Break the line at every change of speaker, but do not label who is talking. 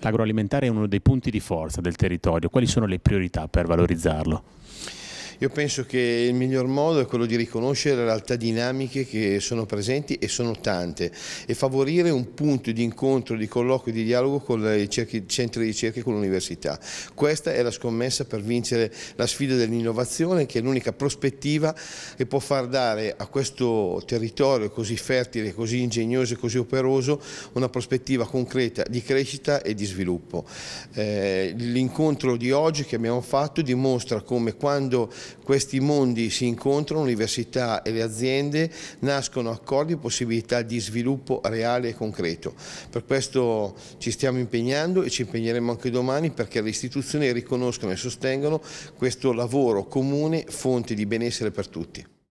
L'agroalimentare è uno dei punti di forza del territorio, quali sono le priorità per valorizzarlo?
Io penso che il miglior modo è quello di riconoscere le realtà dinamiche che sono presenti e sono tante e favorire un punto di incontro, di colloquio, di dialogo con i centri di ricerca e con l'università. Questa è la scommessa per vincere la sfida dell'innovazione che è l'unica prospettiva che può far dare a questo territorio così fertile, così ingegnoso e così operoso una prospettiva concreta di crescita e di sviluppo. Eh, L'incontro di oggi che abbiamo fatto dimostra come quando questi mondi si incontrano, l'università e le aziende, nascono accordi e possibilità di sviluppo reale e concreto. Per questo ci stiamo impegnando e ci impegneremo anche domani perché le istituzioni riconoscono e sostengono questo lavoro comune, fonte di benessere per tutti.